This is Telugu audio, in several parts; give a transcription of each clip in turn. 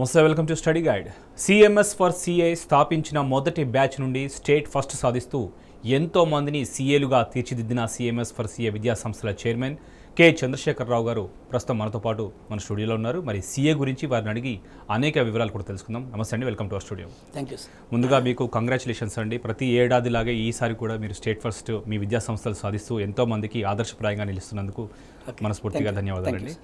నమస్తే welcome to study guide CMS for CA స్థాపించిన మొదటి బ్యాచ్ నుండి స్టేట్ ఫస్ట్ సాధిస్తూ ఎంతో మందిని సీఏలుగా తీర్చిదిద్దిన సిఎంఎస్ ఫర్ సిఏ విద్యాసంస్థల చైర్మన్ కె చంద్రశేఖరరావు గారు ప్రస్తుతం మనతో పాటు మన స్టూడియోలో ఉన్నారు మరి సీఏ గురించి వారిని అడిగి అనేక వివరాలు కూడా తెలుసుకుందాం నమస్తే అండి welcome to our studio thank you ముందుగా మీకు కంగ్రాచులేషన్స్ అండి ప్రతి ఏడాదిలాగే ఈసారి కూడా మీరు స్టేట్ ఫస్ట్ మీ విద్యాసంస్థలు సాధిస్తూ ఎంతో మందికి ఆదర్శప్రాయంగా నిలుస్తున్నందుకు మనస్ఫూర్తిగా ధన్యవాదాలు అండి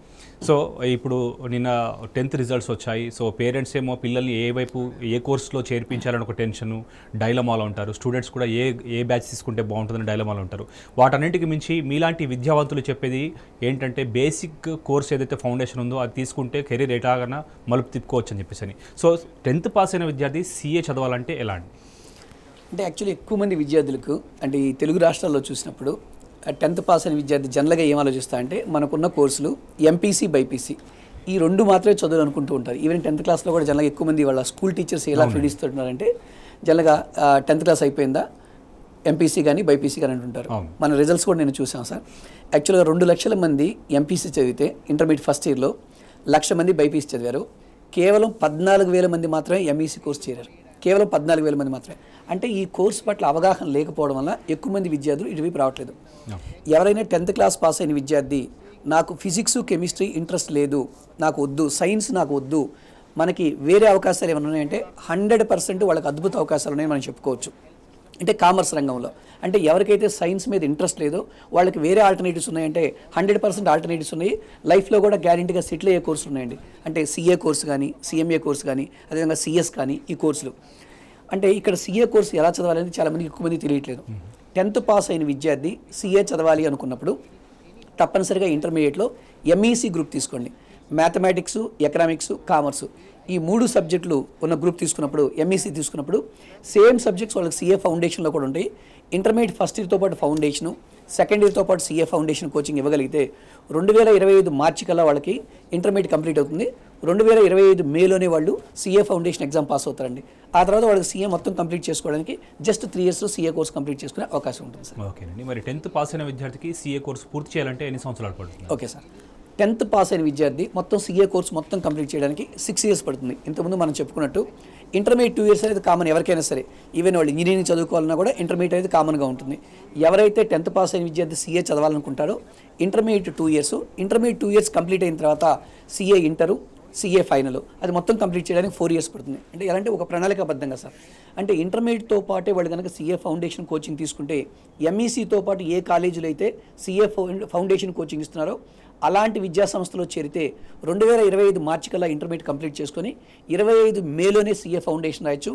సో ఇప్పుడు నిన్న టెన్త్ రిజల్ట్స్ వచ్చాయి సో పేరెంట్స్ ఏమో పిల్లల్ని ఏ వైపు ఏ కోర్సులో చేర్పించాలని ఒక టెన్షన్ డైలమాలో ఉంటారు స్టూడెంట్స్ కూడా ఏ ఏ బ్యాచ్ తీసుకుంటే బాగుంటుందని డైలమాలో ఉంటారు వాటన్నింటికి మించి మీలాంటి విద్యావంతులు చెప్పేది ఏంటంటే బేసిక్ కోర్స్ ఏదైతే ఫౌండేషన్ ఉందో అది తీసుకుంటే కెరీర్ ఎలాగైనా మలుపు తిప్పుకోవచ్చు అని చెప్పేసి సో టెన్త్ పాస్ అయిన విద్యార్థి సీఏ చదవాలంటే ఎలా అంటే యాక్చువల్లీ ఎక్కువ మంది విద్యార్థులకు అంటే ఈ తెలుగు రాష్ట్రాల్లో చూసినప్పుడు టెన్త్ పాస్ అయిన విద్యార్థి జనరల్గా ఏం ఆలోచిస్తా అంటే మనకున్న కోర్సులు ఎంపీసీ బైపీసీ ఈ రెండు మాత్రమే చదువులు అనుకుంటూ ఉంటారు ఈవెన్ టెన్త్ క్లాస్లో కూడా జనరల్గా ఎక్కువ మంది వాళ్ళ స్కూల్ టీచర్స్ ఎలా ఇస్తుంటారంటే జనరల్గా టెన్త్ క్లాస్ అయిపోయిందా ఎంపీసీ కానీ బైపీసీ కానీ అంటుంటారు మన రిజల్ట్స్ కూడా నేను చూసాను సార్ యాక్చువల్గా రెండు లక్షల మంది ఎంపీసీ చదివితే ఇంటర్మీడియట్ ఫస్ట్ ఇయర్లో లక్ష మంది బైపీసీ చదివారు కేవలం పద్నాలుగు వేల మంది మాత్రమే ఎంఈసీ కోర్స్ e చేరారు కేవలం పద్నాలుగు వేల మంది మాత్రమే అంటే ఈ కోర్సు పట్ల అవగాహన లేకపోవడం వల్ల ఎక్కువ మంది విద్యార్థులు ఇటువైపు రావట్లేదు ఎవరైనా టెన్త్ క్లాస్ పాస్ అయిన విద్యార్థి నాకు ఫిజిక్స్ కెమిస్ట్రీ ఇంట్రెస్ట్ లేదు నాకు వద్దు సైన్స్ నాకు వద్దు మనకి వేరే అవకాశాలు ఏమైనా ఉన్నాయంటే హండ్రెడ్ పర్సెంట్ వాళ్ళకి అద్భుత అవకాశాలు ఉన్నాయని మనం చెప్పుకోవచ్చు అంటే కామర్స్ రంగంలో అంటే ఎవరికైతే సైన్స్ మీద ఇంట్రెస్ట్ లేదో వాళ్ళకి వేరే ఆల్టర్నేటివ్స్ ఉన్నాయంటే హండ్రెడ్ పర్సెంట్ ఆల్టర్నేటివ్స్ ఉన్నాయి లైఫ్లో కూడా గ్యారంటీగా సెటిల్ అయ్యే కోర్సులు ఉన్నాయండి అంటే సీఏ కోర్సు కానీ సీఎంఏ కోర్సు కానీ అదేవిధంగా సిఎస్ కానీ ఈ కోర్సులు అంటే ఇక్కడ సీఏ కోర్సు ఎలా చదవాలనేది చాలామంది ఎక్కువ మంది తెలియట్లేదు టెన్త్ పాస్ అయిన విద్యార్థి సీఏ చదవాలి అనుకున్నప్పుడు తప్పనిసరిగా ఇంటర్మీడియట్లో ఎంఈసీ గ్రూప్ e తీసుకోండి మ్యాథమెటిక్స్ ఎకనామిక్స్ కామర్సు ఈ మూడు సబ్జెక్టులు ఉన్న గ్రూప్ తీసుకున్నప్పుడు ఎంఈసీ e తీసుకున్నప్పుడు సేమ్ సబ్జెక్ట్స్ వాళ్ళకి సీఏ ఫౌండేషన్లో కూడా ఉంటాయి ఇంటర్మీడియట్ ఫస్ట్ ఇయర్తో పాటు ఫౌండేషను సెకండ్ ఇయర్తో పాటు సీఏ ఫౌండేషన్ కోచింగ్ ఇవ్వగలిగితే రెండు వేల ఇరవై ఐదు మార్చి కల్లా వాళ్ళకి ఇంటర్మీడియట్ కంప్లీట్ అవుతుంది రెండు వేల ఇరవై ఐదు మేలోనే వాళ్ళు సీఏ ఫౌండేషన్ ఎగ్జామ్ పాస్ అవుతారండి ఆ తర్వాత వాళ్ళకి సీఏ మొత్తం కంప్లీట్ చేసుకోవడానికి జస్ట్ త్రీ ఇయర్స్లో సీఏ కోర్స్ కంప్లీట్ చేసుకునే అవకాశం ఉంటుంది సార్ అండి మరి టెన్త్ పాస్ అయిన విద్యార్థికి సీఏ కోర్స్ పూర్తి చేయాలంటే ఎన్ని సంవత్సరాలు పడుతుంది ఓకే సార్ టెన్త్ పాస్ అయిన విద్యార్థి మొత్తం సీఏ కోర్స్ మొత్తం కంప్లీట్ చేయడానికి సిక్స్ ఇయర్స్ పడుతుంది ఇంతకుముందు మనం చెప్పుకున్నట్టు ఇంటర్మీడియట్ టూ ఇయర్స్ అనేది కామన్ ఎవరికైనా సరే ఈవెన్ వాళ్ళు ఇంజనీరింగ్ చదువుకోవాలన్నా కూడా ఇంటర్మీడియట్ అనేది కామన్గా ఉంటుంది ఎవరైతే టెన్త్ పాస్ అయిన విద్యార్థి సీఏ చదవాలనుకుంటారో intermediate two years intermediate two years complete అయిన తర్వాత సీఏ ఇంటరు సీఏ ఫైనల్ అది మొత్తం కంప్లీట్ చేయడానికి ఫోర్ ఇయర్స్ పడుతుంది అంటే ఎలా అంటే ఒక ప్రణాళికాబద్ధంగా సార్ అంటే ఇంటర్మీడియట్తో పాటే వాళ్ళు కనుక సీఏ ఫౌండేషన్ కోచింగ్ తీసుకుంటే ఎంఈసీతో e పాటు ఏ కాలేజీలు అయితే సీఏ ఫౌండేషన్ కోచింగ్ ఇస్తున్నారో అలాంటి విద్యా సంస్థలో చేరితే రెండు వేల ఇరవై ఐదు మార్చి కల్లా ఇంటర్మీడియట్ కంప్లీట్ చేసుకొని ఇరవై ఐదు మేలోనే సీఏ ఫౌండేషన్ రాయొచ్చు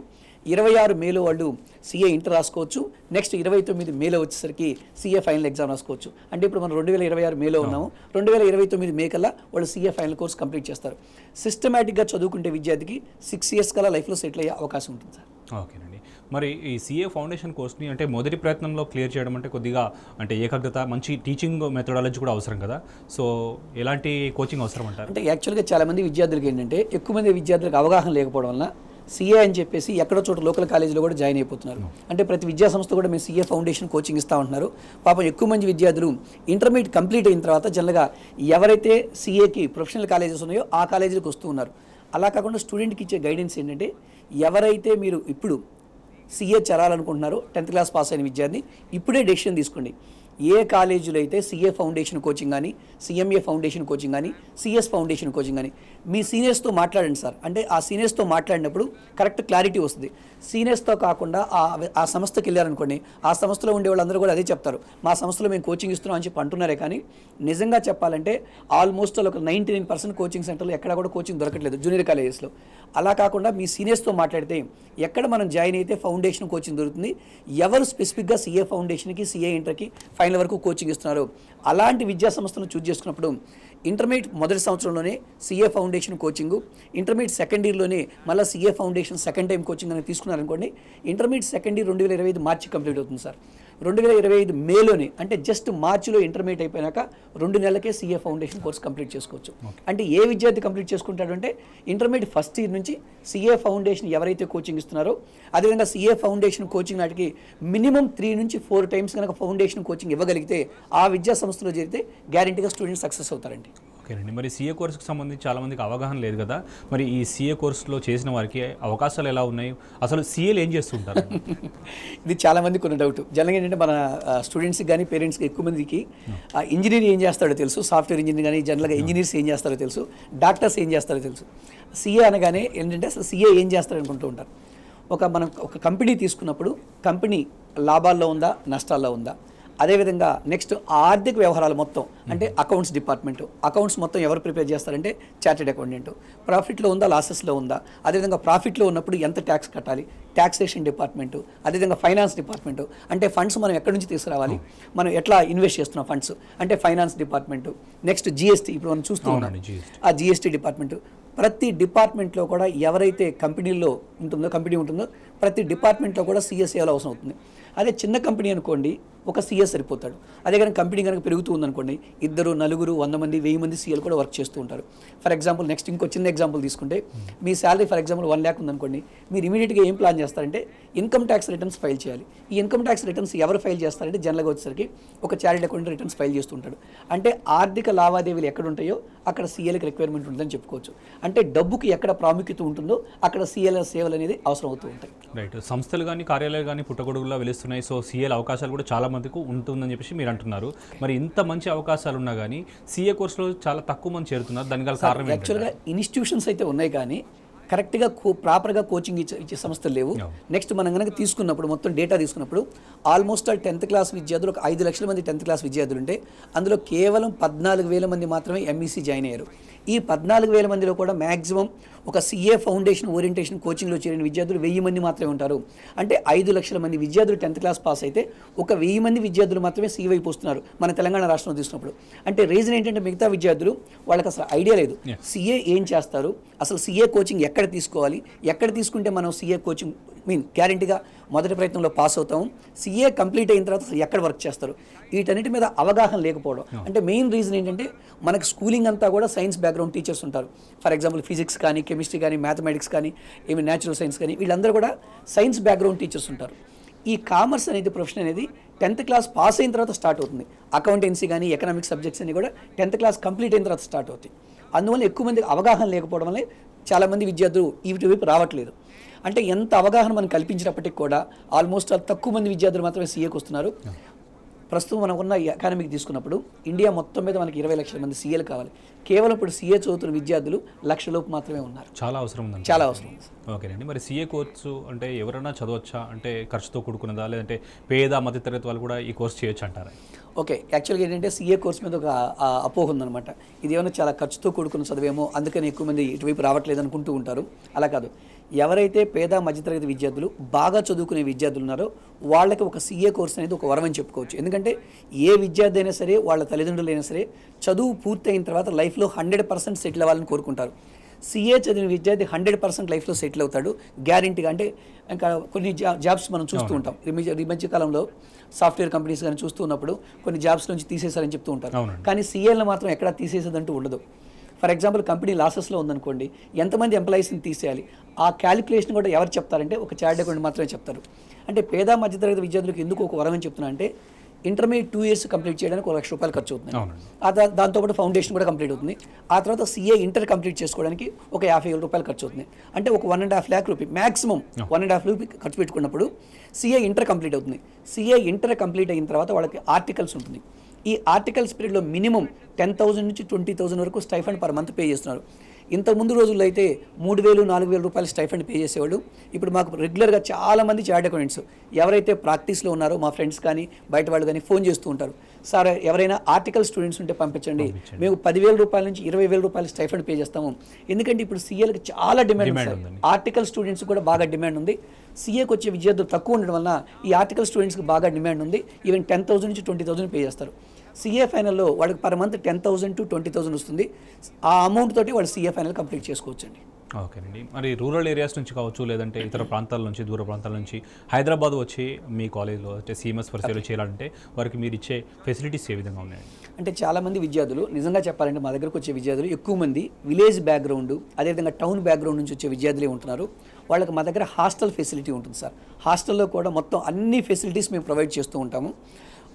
ఇరవై ఆరు మేలో వాళ్ళు సీఏ ఇంటర్ రాసుకోవచ్చు నెక్స్ట్ ఇరవై తొమ్మిది మేలో వచ్చేసరికి సీఏ ఫైనల్ ఎగ్జామ్ రాసుకోవచ్చు అంటే ఇప్పుడు మనం రెండు వేల ఇరవై ఆరు మేలో ఉన్నాము రెండు వేల ఇరవై తొమ్మిది మే కల్లా వాళ్ళు సీఏ ఫైనల్ కోర్స్ కంప్లీట్ చేస్తారు సిస్టమేటిక్గా చదువుకుంటే విద్యార్థికి సిక్స్ ఇయర్స్ కల్లా లైఫ్లో సెటిల్ అయ్యే అవకాశం ఉంటుంది సార్ ఓకే మరి ఈ సిఏ ఫౌండేషన్ కోర్స్ని అంటే మొదటి ప్రయత్నంలో క్లియర్ చేయడం అంటే కొద్దిగా అంటే ఏకాగ్రత మంచి టీచింగ్ మెథడాలజీ కూడా అవసరం కదా సో ఎలాంటి కోచింగ్ అవసరం అంటారు అంటే యాక్చువల్గా చాలామంది విద్యార్థులకి ఏంటంటే ఎక్కువ మంది విద్యార్థులకు అవగాహన లేకపోవడం వల్ల సీఏ అని చెప్పేసి ఎక్కడో చోట లోకల్ కాలేజీలో కూడా జాయిన్ అయిపోతున్నారు అంటే ప్రతి విద్యా సంస్థ కూడా మేము సీఏ ఫౌండేషన్ కోచింగ్ ఇస్తూ ఉంటున్నారు పాపం ఎక్కువ మంది విద్యార్థులు ఇంటర్మీడియట్ కంప్లీట్ అయిన తర్వాత జనరల్గా ఎవరైతే సీఏకి ప్రొఫెషనల్ కాలేజెస్ ఉన్నాయో ఆ కాలేజీలకు వస్తూ ఉన్నారు అలా కాకుండా స్టూడెంట్కి ఇచ్చే గైడెన్స్ ఏంటంటే ఎవరైతే మీరు ఇప్పుడు సీఏ చేరాలనుకుంటున్నారు టెన్త్ క్లాస్ పాస్ అయిన విద్యార్థి ఇప్పుడే డెసిషన్ తీసుకోండి ఏ కాలేజీలో అయితే సీఏ ఫౌండేషన్ కోచింగ్ కానీ సీఎంఏ ఫౌండేషన్ కోచింగ్ కానీ సిఎస్ ఫౌండేషన్ కోచింగ్ కానీ మీ సీనియర్స్తో మాట్లాడండి సార్ అంటే ఆ సీనియర్స్తో మాట్లాడినప్పుడు కరెక్ట్ క్లారిటీ వస్తుంది సీనియర్స్తో కాకుండా ఆ సంస్థకి వెళ్ళారనుకోండి ఆ సంస్థలో ఉండే వాళ్ళందరూ కూడా అదే చెప్తారు మా సంస్థలో మేము కోచింగ్ ఇస్తున్నాం అని చెప్పి అంటున్నారే కానీ నిజంగా చెప్పాలంటే ఆల్మోస్ట్ ఒక నైంటీ నైన్ పర్సెంట్ కోచింగ్ సెంటర్లో ఎక్కడ కూడా కోచింగ్ దొరకట్లేదు జూనియర్ కాలేజెస్లో అలా కాకుండా మీ సీనియర్స్తో మాట్లాడితే ఎక్కడ మనం జాయిన్ అయితే ఫౌండేషన్ కోచింగ్ దొరుకుతుంది ఎవరు స్పెసిఫిక్గా సీఏ ఫౌండేషన్కి సీఏ ఇంటర్కి ఫైనల్ వరకు కోచింగ్ ఇస్తున్నారు అలాంటి విద్యా సంస్థను చూజ్ చేసుకున్నప్పుడు ఇంటర్మీడియట్ మొదటి సంవత్సరంలోనే CA foundation coaching intermediate second ఇయర్లోనే మళ్ళీ CA foundation second time coaching అనేది తీసుకున్నారనుకోండి ఇంటర్మీడియట్ సెకండ్ ఇయర్ రెండు వేల ఇరవై ఐదు మార్చి కంప్లీట్ అవుతుంది సార్ రెండు వేల ఇరవై ఐదు మేలోనే అంటే జస్ట్ మార్చిలో ఇంటర్మీడియట్ అయిపోయాక రెండు నెలలకే సీఏ ఫౌండేషన్ కోర్స్ కంప్లీట్ చేసుకోవచ్చు అంటే ఏ విద్యార్థి కంప్లీట్ చేసుకుంటాడు అంటే ఇంటర్మీడియట్ ఫస్ట్ ఇయర్ నుంచి సీఏ ఫౌండేషన్ ఎవరైతే కోచింగ్ ఇస్తున్నారో అదేవిధంగా సీఏ ఫౌండేషన్ కోచింగ్ నాటికి మినిమం త్రీ నుంచి ఫోర్ టైమ్స్ కనుక ఫౌండేషన్ కోచింగ్ ఇవ్వగలిగితే ఆ విద్యా సంస్థలో జరిగితే గ్యారంటీగా స్టూడెంట్స్ సక్సెస్ అవుతారండి ఓకేనండి మరి సీఏ కోర్సుకు సంబంధించి చాలామందికి అవగాహన లేదు కదా మరి ఈ సీఏ కోర్సులో చేసిన వారికి అవకాశాలు ఎలా ఉన్నాయి అసలు సీఏలు ఏం చేస్తుంటారు ఇది చాలామందికి ఉన్న డౌట్ జనరల్గా ఏంటంటే మన స్టూడెంట్స్కి కానీ పేరెంట్స్కి ఎక్కువ మందికి ఇంజనీర్ ఏం చేస్తాడో తెలుసు సాఫ్ట్వేర్ ఇంజనీర్ కానీ జనరల్గా ఇంజనీర్స్ ఏం చేస్తారో తెలుసు డాక్టర్స్ ఏం చేస్తారో తెలుసు సీఏ అనగానే ఏంటంటే అసలు సీఏ ఏం చేస్తారనుకుంటూ ఉంటారు ఒక మనం ఒక కంపెనీ తీసుకున్నప్పుడు కంపెనీ లాభాల్లో ఉందా నష్టాల్లో ఉందా అదేవిధంగా నెక్స్ట్ ఆర్థిక వ్యవహారాలు మొత్తం అంటే అకౌంట్స్ డిపార్ట్మెంట్ అకౌంట్స్ మొత్తం ఎవరు ప్రిపేర్ చేస్తారంటే చార్టెడ్ అకౌంటెంట్ ప్రాఫిట్లో ఉందా లాసెస్లో ఉందా అదేవిధంగా ప్రాఫిట్లో ఉన్నప్పుడు ఎంత ట్యాక్స్ కట్టాలి ట్యాక్సేషన్ డిపార్ట్మెంట్ అదేవిధంగా ఫైనాన్స్ డిపార్ట్మెంట్ అంటే ఫండ్స్ మనం ఎక్కడి నుంచి తీసుకురావాలి మనం ఎట్లా ఇన్వెస్ట్ చేస్తున్నాం ఫండ్స్ అంటే ఫైనాన్స్ డిపార్ట్మెంట్ నెక్స్ట్ జిఎస్టీ ఇప్పుడు మనం చూస్తూ ఉన్నాం ఆ జిఎస్టీ డిపార్ట్మెంట్ ప్రతి డిపార్ట్మెంట్లో కూడా ఎవరైతే కంపెనీల్లో ఉంటుందో కంపెనీ ఉంటుందో ప్రతి డిపార్ట్మెంట్లో కూడా సిఎస్ఏలో అవసరం అవుతుంది అదే చిన్న కంపెనీ అనుకోండి ఒక సీఏ సరిపోతాడు అదే కనుక కంపెనీ కనుక పెరుగుతూ ఉందనుకోండి ఇద్దరు నలుగురు వంద మంది వెయ్యి మంది సీఏలు కూడా వర్క్ చేస్తూ ఉంటారు ఫర్ ఎగ్జాంపుల్ నెక్స్ట్ ఇంకో చిన్న ఎగ్జాంపుల్ తీసుకుంటే మీ salary for example one lakh ఉందనుకోండి మీరు ఇమీడియట్గా ఏం ప్లాన్ చేస్తారంటే ఇన్కమ్ ట్యాక్స్ రిటర్న్స్ ఫైల్ చేయాలి ఈ ఇన్కమ్ ట్యాక్స్ రిటర్న్స్ ఎవరు ఫైల్ చేస్తారంటే జనరల్గా వచ్చేసరికి ఒక చారిటీ అకౌంట్ రిటర్న్స్ ఫైల్ చేస్తుంటాడు అంటే ఆర్థిక లావాదేవీలు ఎక్కడ ఉంటాయో అక్కడ సీఏలకు రిక్వైర్మెంట్ ఉంటుందని చెప్పుకోవచ్చు అంటే డబ్బుకి ఎక్కడ ప్రాముఖ్యత ఉంటుందో అక్కడ సీఏల సేవలు అనేది అవసరం అవుతూ ఉంటాయి రైట్ సంస్థలు కానీ కార్యాలయాలు కానీ పుట్టగొడుగులా వెలుస్తున్నాయి సో సీఎల్ అవకాశాలు కూడా చాలా మందికి ఉంటుందని చెప్పేసి మీరు అంటున్నారు మరి ఇంత మంచి అవకాశాలు ఉన్నా కానీ సీఏ కోర్సులో చాలా తక్కువ మంది చేరుతున్నారు దాని గల కారణం యాక్చువల్గా ఇన్స్టిట్యూషన్స్ అయితే ఉన్నాయి కానీ కరెక్ట్గా కో ప్రాపర్గా కోచింగ్ ఇచ్చే ఇచ్చే సంస్థలు లేవు నెక్స్ట్ మనం కనుక తీసుకున్నప్పుడు మొత్తం డేటా తీసుకున్నప్పుడు ఆల్మోస్ట్ ఆల్ టెన్త్ క్లాస్ విద్యార్థులు ఒక ఐదు లక్షల మంది టెన్త్ క్లాస్ విద్యార్థులు ఉంటే అందులో కేవలం పద్నాలుగు వేల మంది మాత్రమే ఎంఈసీ జాయిన్ e అయ్యారు ఈ పద్నాలుగు వేల మందిలో కూడా మ్యాక్సిమం ఒక సిఏ ఫౌండేషన్ ఓరియంటేషన్ కోచింగ్లో చేరిన విద్యార్థులు వెయ్యి మంది మాత్రమే ఉంటారు అంటే ఐదు లక్షల మంది విద్యార్థులు టెన్త్ క్లాస్ పాస్ అయితే ఒక వెయ్యి మంది విద్యార్థులు మాత్రమే సిఈ వైపు వస్తున్నారు మన తెలంగాణ రాష్ట్రంలో తీసుకున్నప్పుడు అంటే రీజన్ ఏంటంటే మిగతా విద్యార్థులు వాళ్ళకి అసలు ఐడియా లేదు సిఏ ఏం చేస్తారు అసలు సిఏ కోచింగ్ ఎక్కడ తీసుకోవాలి ఎక్కడ తీసుకుంటే మనం సిఏ కోచింగ్ మీన్ గ్యారంటీగా మొదటి ప్రయత్నంలో పాస్ అవుతాం సిఏ కంప్లీట్ అయిన తర్వాత ఎక్కడ వర్క్ చేస్తారు వీటన్నిటి మీద అవగాహన లేకపోవడం అంటే మెయిన్ రీజన్ ఏంటంటే మనకు స్కూలింగ్ అంతా కూడా సైన్స్ బ్యాక్గ్రౌండ్ టీచర్స్ ఉంటారు ఫర్ ఎగ్జాంపుల్ ఫిజిక్స్ కానీ కెమిస్ట్రీ కానీ మ్యాథమెటిక్స్ కానీ ఏమి న్యాచురల్ సైన్స్ కానీ వీళ్ళందరూ కూడా సైన్స్ బ్యాక్గ్రౌండ్ టీచర్స్ ఉంటారు ఈ కామర్స్ అనేది ప్రొఫెషన్ అనేది టెన్త్ క్లాస్ పాస్ అయిన తర్వాత స్టార్ట్ అవుతుంది అకౌంటెన్సీ కానీ ఎకనామిక్ సబ్జెక్ట్స్ అన్ని కూడా టెన్త్ క్లాస్ కంప్లీట్ అయిన తర్వాత స్టార్ట్ అవుతాయి అందువల్ల ఎక్కువ మందికి అవగాహన లేకపోవడం వల్ల చాలామంది విద్యార్థులు ఇటు వైపు రావట్లేదు అంటే ఎంత అవగాహన మనం కల్పించినప్పటికి కూడా ఆల్మోస్ట్ తక్కువ మంది విద్యార్థులు మాత్రమే సీఏకి వస్తున్నారు ప్రస్తుతం మనం ఉన్న ఎకానమీకి తీసుకున్నప్పుడు ఇండియా మొత్తం మీద మనకి ఇరవై లక్షల మంది సీఏలు కావాలి కేవలం ఇప్పుడు సీఏ చదువుతున్న విద్యార్థులు లక్షలోపు మాత్రమే ఉన్నారు చాలా అవసరం ఉంది చాలా అవసరం ఉంది ఓకేనండి మరి సీఏ కోర్సు అంటే ఎవరైనా చదవచ్చా అంటే ఖర్చుతో కూడుకున్నదా లేదంటే పేద మధ్య తరగతి వాళ్ళు కూడా ఈ కోర్సు చేయొచ్చు అంటారా ఓకే యాక్చువల్గా ఏంటంటే సీఏ కోర్స్ మీద ఒక అపోహ ఉందన్నమాట ఇది ఏమైనా చాలా ఖర్చుతో కూడుకున్న చదివేమో అందుకని ఎక్కువ మంది ఇటువైపు రావట్లేదు అనుకుంటూ ఉంటారు అలా కాదు ఎవరైతే పేద మధ్యతరగతి విద్యార్థులు బాగా చదువుకునే విద్యార్థులు ఉన్నారో వాళ్ళకి ఒక సీఏ కోర్స్ అనేది ఒక వరం అని చెప్పుకోవచ్చు ఎందుకంటే ఏ విద్యార్థి అయినా సరే వాళ్ళ తల్లిదండ్రులు అయినా సరే చదువు పూర్తయిన తర్వాత లైఫ్లో హండ్రెడ్ పర్సెంట్ సెటిల్ అవ్వాలని కోరుకుంటారు సీఏ చదివిన విద్యార్థి హండ్రెడ్ పర్సెంట్ లైఫ్లో సెటిల్ అవుతాడు గ్యారంటీగా అంటే ఇంకా కొన్ని జాబ్స్ మనం చూస్తూ ఉంటాం ఈ మధ్య కాలంలో సాఫ్ట్వేర్ కంపెనీస్ కానీ చూస్తూ ఉన్నప్పుడు కొన్ని జాబ్స్ నుంచి తీసేశారని చెప్తూ ఉంటారు కానీ సీఏలను మాత్రం ఎక్కడ తీసేసేదంటూ ఉండదు ఫర్ ఎగ్జాంపుల్ కంపెనీ లాసెస్లో ఉందనుకోండి ఎంతమంది ఎంప్లాయీస్ని తీసేయాలి ఆ క్యాలిక్యులేషన్ కూడా ఎవరు చెప్తారంటే ఒక చార్ట్ అకౌంట్ మాత్రమే చెప్తారు అంటే పేద మధ్యతరగతి విద్యార్థులకు ఎందుకు ఒక వరం అని చెప్తున్నా అంటే ఇంటర్మీడియట్ టూ ఇయర్స్ కంప్లీట్ చేయడానికి ఒక లక్ష రూపాయలు ఖర్చు అవుతుంది ఆ దాంతోపాటు ఫౌండేషన్ కూడా కంప్లీట్ అవుతుంది ఆ తర్వాత సీఏ ఇంటర్ కంప్లీట్ చేసుకోవడానికి ఒక యాభై వేల రూపాయలు ఖర్చు అవుతుంది అంటే ఒక one and half lakh rupee maximum one and half rupee ఖర్చు పెట్టుకున్నప్పుడు సీఏ ఇంటర్ కంప్లీట్ అవుతుంది సీఏ ఇంటర్ కంప్లీట్ అయిన తర్వాత వాళ్ళకి ఆర్టికల్స్ ఉంటుంది ఈ ఆర్టికల్స్ పీరియడ్లో మినిమం టెన్ థౌసండ్ నుంచి ట్వంటీ థౌసండ్ వరకు స్టైఫండ్ పర్ మంత్ పే చేస్తున్నారు ఇంతకుముందు రోజుల్లో అయితే మూడు వేలు నాలుగు వేల రూపాయలు స్టైఫండ్ పే చేసేవాళ్ళు ఇప్పుడు మాకు రెగ్యులర్గా చాలామంది చార్ట్ అకౌంటెంట్స్ ఎవరైతే ప్రాక్టీస్లో ఉన్నారో మా ఫ్రెండ్స్ కానీ బయట వాళ్ళు కానీ ఫోన్ చేస్తూ ఉంటారు సార్ ఎవరైనా ఆర్టికల్ స్టూడెంట్స్ ఉంటే పంపించండి మేము పదివేల రూపాయల నుంచి ఇరవై వేల రూపాయలు స్టైఫండ్ పే చేస్తాము ఎందుకంటే ఇప్పుడు సీఏలకు చాలా డిమాండ్ ఉంది ఆర్టికల్ స్టూడెంట్స్ కూడా బాగా డిమాండ్ ఉంది సీఏకి వచ్చే విద్యార్థులు తక్కువ ఉండడం వలన ఈ ఆర్టికల్ స్టూడెంట్స్కి బాగా డిమాండ్ ఉంది ఈవెన్ టెన్ థౌసండ్ నుంచి ట్వంటీ థౌసండ్ పే చేస్తారు సిఏ ఫైనల్లో వాళ్ళకి per month ten thousand to twenty thousand వస్తుంది ఆ అమౌంట్ తోటి వాళ్ళు సిఏ ఫైనల్ కంప్లీట్ చేసుకోవచ్చు అండి ఓకేనండి మరి రూరల్ ఏరియాస్ నుంచి కావచ్చు లేదంటే ఇతర ప్రాంతాల నుంచి దూర ప్రాంతాల నుంచి హైదరాబాద్ వచ్చి మీ కాలేజ్లో అంటే సీఎంఎస్ పరిచయలు చేయాలంటే వారికి మీరు ఇచ్చే ఫెసిలిటీస్ ఏ విధంగా ఉన్నాయండి అంటే చాలామంది విద్యార్థులు నిజంగా చెప్పాలంటే మా దగ్గరకు వచ్చే విద్యార్థులు ఎక్కువ మంది విలేజ్ బ్యాక్గ్రౌండ్ అదేవిధంగా టౌన్ బ్యాక్గ్రౌండ్ నుంచి వచ్చే విద్యార్థులే ఉంటున్నారు వాళ్ళకి మా దగ్గర హాస్టల్ ఫెసిలిటీ ఉంటుంది సార్ హాస్టల్లో కూడా మొత్తం అన్ని ఫెసిలిటీస్ మేము ప్రొవైడ్ చేస్తూ ఉంటాము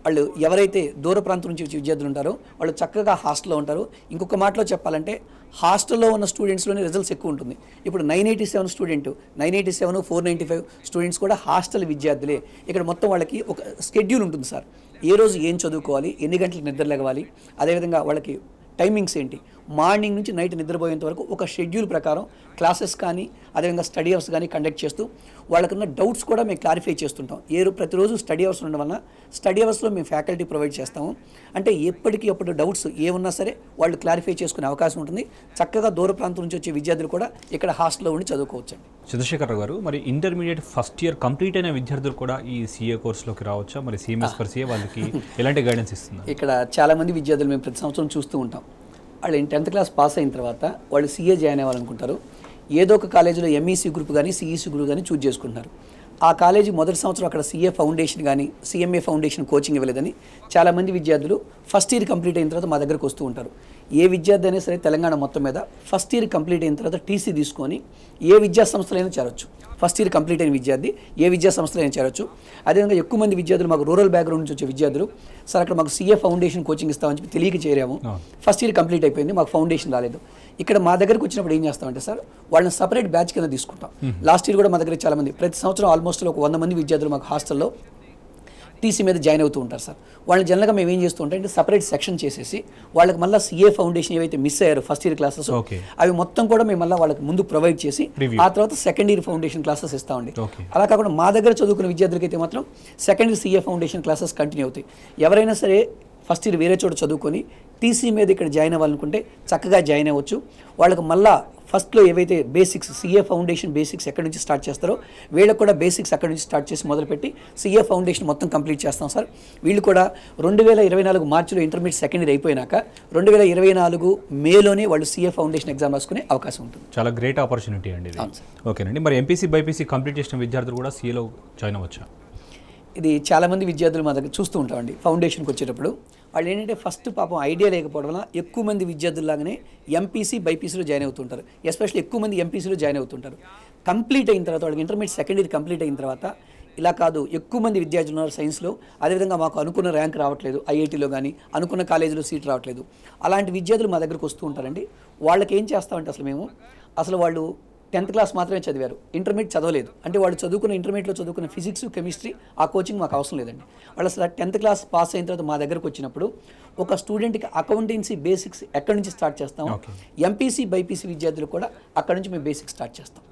వాళ్ళు ఎవరైతే దూర ప్రాంతం నుంచి వచ్చే విద్యార్థులు ఉంటారో వాళ్ళు చక్కగా హాస్టల్లో ఉంటారు ఇంకొక మాటలో చెప్పాలంటే హాస్టల్లో ఉన్న స్టూడెంట్స్లోనే రిజల్ట్స్ ఎక్కువ ఉంటుంది ఇప్పుడు nine eighty seven student nine eighty seven four ninety five students కూడా హాస్టల్ విద్యార్థులే ఇక్కడ మొత్తం వాళ్ళకి ఒక స్కెడ్యూల్ ఉంటుంది సార్ ఏ రోజు ఏం చదువుకోవాలి ఎన్ని గంటలకు నిద్ర లేవాలి అదేవిధంగా వాళ్ళకి టైమింగ్స్ ఏంటి మార్నింగ్ నుంచి నైట్ నిద్రపోయేంత వరకు ఒక షెడ్యూల్ ప్రకారం క్లాసెస్ కానీ అదేవిధంగా స్టడీ అవర్స్ కానీ కండక్ట్ చేస్తూ వాళ్ళకున్న డౌట్స్ కూడా మేము క్లారిఫై చేస్తుంటాం ఏ ప్రతిరోజు స్టడీ అవర్స్ ఉండడం వలన స్టడీ అవర్స్లో మేము ఫ్యాకల్టీ ప్రొవైడ్ చేస్తాము అంటే ఎప్పటికీ అప్పుడు డౌట్స్ ఏ ఉన్నా సరే వాళ్ళు క్లారిఫై చేసుకునే అవకాశం ఉంటుంది చక్కగా దూర ప్రాంతం నుంచి వచ్చే విద్యార్థులు కూడా ఇక్కడ హాస్టల్లో ఉండి చదువుకోవచ్చండి చంద్రశేఖర్ గారు మరి ఇంటర్మీడియట్ ఫస్ట్ ఇయర్ కంప్లీట్ అయిన విద్యార్థులు కూడా ఈ సీఏ కోర్సులోకి రావచ్చా మరి సీఎంఎస్ ఫర్ సీఏ వాళ్ళకి ఎలాంటి గైడెన్స్ ఇస్తుంది ఇక్కడ చాలామంది విద్యార్థులు మేము ప్రతి సంవత్సరం చూస్తూ ఉంటాం వాళ్ళు టెన్త్ క్లాస్ పాస్ అయిన తర్వాత వాళ్ళు సీఏ జాయిన్ అవ్వాలనుకుంటారు ఏదో ఒక కాలేజీలో ఎంఈసీ గ్రూప్ కానీ సిఈసీ గ్రూప్ కానీ చూజ్ చేసుకుంటున్నారు ఆ కాలేజీ మొదటి సంవత్సరం అక్కడ సీఏ ఫౌండేషన్ కానీ సీఎంఏ ఫౌండేషన్ కోచింగ్ ఇవ్వలేదని చాలామంది విద్యార్థులు ఫస్ట్ ఇయర్ కంప్లీట్ అయిన తర్వాత మా దగ్గరకు వస్తూ ఉంటారు ఏ విద్యార్థి అయినా సరే తెలంగాణ మొత్తం మీద ఫస్ట్ ఇయర్ కంప్లీట్ అయిన తర్వాత టీసీ తీసుకొని ఏ విద్యా సంస్థలైనా చేరొచ్చు ఫస్ట్ ఇయర్ కంప్లీట్ అయిన విద్యార్థి ఏ విద్యా సంస్థలైనా చేరొచ్చు అదేవిధంగా ఎక్కువ మంది విద్యార్థులు మాకు రూరల్ బ్యాక్గ్రౌండ్ నుంచి వచ్చే విద్యార్థులు సార్ అక్కడ మాకు సీఏ ఫౌండేషన్ కోచింగ్ ఇస్తామని చెప్పి తెలియక చేరాము ఫస్ట్ ఇయర్ కంప్లీట్ అయిపోయింది మాకు ఫౌండేషన్ రాలేదు ఇక్కడ మా దగ్గరకు వచ్చినప్పుడు ఏం చేస్తామంటే సార్ వాళ్ళని సపరేట్ బ్యాచ్ కింద తీసుకుంటాం లాస్ట్ ఇయర్ కూడా మా దగ్గర చాలామంది ప్రతి సంవత్సరం ఆల్మోస్ట్ ఒక వంద మంది విద్యార్థులు మాకు హాస్టల్లో టీసీ మీద జాయిన్ అవుతూ ఉంటారు సార్ వాళ్ళని జనరల్గా మేము ఏం చేస్తూ ఉంటాం అంటే సపరేట్ సెక్షన్ చేసేసి వాళ్ళకి మళ్ళీ సీఏ ఫౌండేషన్ ఏవైతే మిస్ అయ్యారు ఫస్ట్ ఇయర్ క్లాసెస్ అవి మొత్తం కూడా మేము మళ్ళీ వాళ్ళకి ముందు ప్రొవైడ్ చేసి ఆ తర్వాత సెకండ్ ఇయర్ ఫౌండేషన్ క్లాసెస్ ఇస్తామండి అలా కాకుండా మా దగ్గర చదువుకున్న విద్యార్థులకైతే మాత్రం second year CA foundation classes continue అవుతాయి ఎవరైనా సరే ఫస్ట్ ఇయర్ వేరే చోట చదువుకొని టీసీ మీద ఇక్కడ జాయిన్ అవ్వాలనుకుంటే చక్కగా జాయిన్ అవ్వచ్చు వాళ్ళకి మళ్ళా ఫస్ట్లో ఏవైతే బేసిక్స్ సీఏ ఫౌండేషన్ బేసిక్స్ ఎక్కడి నుంచి స్టార్ట్ చేస్తారో వీళ్ళకి కూడా బేసిక్స్ అక్కడి నుంచి స్టార్ట్ చేసి మొదలుపెట్టి సీఏ ఫౌండేషన్ మొత్తం కంప్లీట్ చేస్తాం సార్ వీళ్ళు కూడా రెండు వేల ఇరవై నాలుగు మార్చిలో ఇంటర్మీడియట్ సెకండ్ ఇయర్ అయిపోయినాక రెండు వేల ఇరవై నాలుగు మేలోనే వాళ్ళు సీఏ ఫౌండేషన్ ఎగ్జామ్ రాసుకునే అవకాశం ఉంటుంది చాలా గ్రేట్ ఆపర్చునిటీ అండి ఓకేనండి మరి ఎంపీసీ బైపీసీ కంప్లీట్ చేసిన విద్యార్థులు కూడా సీఏలో జాయిన్ అవ్వచ్చా ఇది చాలామంది విద్యార్థులు మా దగ్గర చూస్తూ ఉంటామండి ఫౌండేషన్కి వచ్చేటప్పుడు వాళ్ళు ఏంటంటే ఫస్ట్ పాపం ఐడియా లేకపోవడం వల్ల ఎక్కువ మంది విద్యార్థుల్లాగానే ఎంపీసీ బైపీసీలో జాయిన్ అవుతుంటారు ఎస్పెషల్లీ ఎక్కువ మంది ఎంపీసీలో జాయిన్ అవుతుంటారు కంప్లీట్ అయిన తర్వాత వాళ్ళకి ఇంటర్మీడియట్ సెకండ్ ఇయర్ కంప్లీట్ అయిన తర్వాత ఇలా కాదు ఎక్కువ మంది విద్యార్థులు ఉన్నారు సైన్స్లో అదేవిధంగా మాకు అనుకున్న ర్యాంక్ రావట్లేదు ఐఐటీలో కానీ అనుకున్న కాలేజీలో సీట్ రావట్లేదు అలాంటి విద్యార్థులు మా దగ్గరకు వస్తూ ఉంటారండి వాళ్ళకి ఏం చేస్తామంటే అసలు మేము అసలు వాళ్ళు టెన్త్ క్లాస్ మాత్రమే చదివారు ఇంటర్మీడియట్ చదవలేదు అంటే వాళ్ళు చదువుకున్న ఇంటర్మీడియట్లో చదువుకున్న ఫిజిక్స్ కెమిస్ట్రీ ఆ కోచింగ్ మాకు అవసరం లేదండి వాళ్ళు అసలు టెన్త్ క్లాస్ పాస్ అయిన తర్వాత మా దగ్గరకు వచ్చినప్పుడు ఒక స్టూడెంట్కి అకౌంటెన్సీ బేసిక్స్ ఎక్కడి నుంచి స్టార్ట్ చేస్తాం ఎంపీసీ బైపీసీ విద్యార్థులు కూడా అక్కడి నుంచి మేము బేసిక్స్ స్టార్ట్ చేస్తాం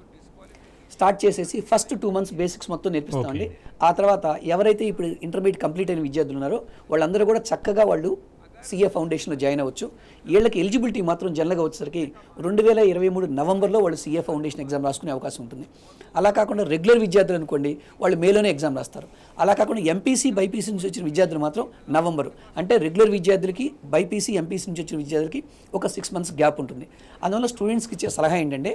స్టార్ట్ చేసేసి ఫస్ట్ టూ మంత్స్ బేసిక్స్ మొత్తం నేర్పిస్తామండి ఆ తర్వాత ఎవరైతే ఇప్పుడు ఇంటర్మీడియట్ కంప్లీట్ అయిన విద్యార్థులు ఉన్నారో వాళ్ళందరూ కూడా చక్కగా వాళ్ళు సీఏ ఫౌండేషన్లో జాయిన్ అవ్వచ్చు వీళ్ళకి ఎలిజిబిలిటీ మాత్రం జనరల్గా వచ్చేసరికి రెండు వేల ఇరవై మూడు నవంబర్లో వాళ్ళు సిఏ ఫౌండేషన్ ఎగ్జామ్ రాసుకునే అవకాశం ఉంటుంది అలా కాకుండా రెగ్యులర్ విద్యార్థులు అనుకోండి వాళ్ళు మేలోనే ఎగ్జామ్ రాస్తారు అలా కాకుండా ఎంపీసీ బైపీసీ నుంచి వచ్చిన విద్యార్థులు మాత్రం నవంబరు అంటే రెగ్యులర్ విద్యార్థులకి బైపీసీ ఎంపీసీ నుంచి వచ్చిన విద్యార్థులకి ఒక సిక్స్ మంత్స్ గ్యాప్ ఉంటుంది అందువల్ల స్టూడెంట్స్కి ఇచ్చే సలహా ఏంటంటే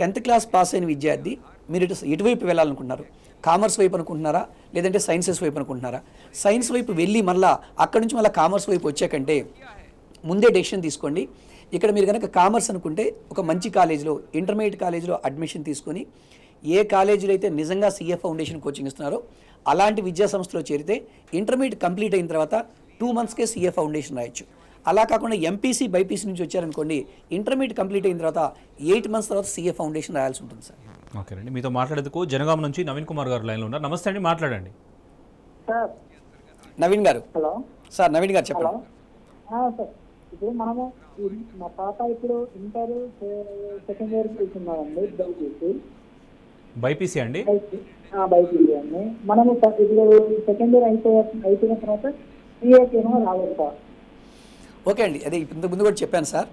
టెన్త్ క్లాస్ పాస్ అయిన విద్యార్థి మీరు ఇటు ఎటువైపు వెళ్ళాలనుకున్నారు కామర్స్ వైపు అనుకుంటున్నారా లేదంటే సైన్సెస్ వైపు అనుకుంటున్నారా సైన్స్ వైపు వెళ్ళి మళ్ళీ అక్కడి నుంచి మళ్ళీ కామర్స్ వైపు వచ్చాకంటే ముందే డెసిషన్ తీసుకోండి ఇక్కడ మీరు కనుక కామర్స్ అనుకుంటే ఒక మంచి కాలేజీలో ఇంటర్మీడియట్ కాలేజీలో అడ్మిషన్ తీసుకొని ఏ కాలేజీలో అయితే నిజంగా సిఏ ఫౌండేషన్ కోచింగ్ ఇస్తున్నారో అలాంటి విద్యా సంస్థలో చేరితే ఇంటర్మీడియట్ కంప్లీట్ అయిన తర్వాత టూ మంత్స్కే సిఏ ఫౌండేషన్ రాయొచ్చు అలా కాకుండా ఎంపీసీ బైపీసీ నుంచి వచ్చారనుకోండి ఇంటర్మీడియట్ కంప్లీట్ అయిన తర్వాత ఎయిట్ మంత్స్ తర్వాత సిఏ ఫౌండేషన్ రాయాల్సి ఉంటుంది సార్ ఓకే అండి మీతో మాట్లాడేందుకు జనగామ నుంచి నవీన్ కుమార్ గారు లైన్లో ఉన్నారు నమస్తే అండి మాట్లాడండి సార్ నవీన్ గారు హలో సార్ నవీన్ గారు చెప్పండి సార్ ఇప్పుడు మనము మా పాప ఇప్పుడు ఇంటర్ సెకండ్ ఇయర్ వెళ్తున్నామండి బైపీసీ బైపీసీ అండి బైపీసీ అండి మనము ఇప్పుడు సెకండ్ ఇయర్ అయిపోయి అయిపోయిన తర్వాత సిఏకేమో రావచ్చు ఓకే అండి అదే ఇంతకు ముందు కూడా చెప్పాను సార్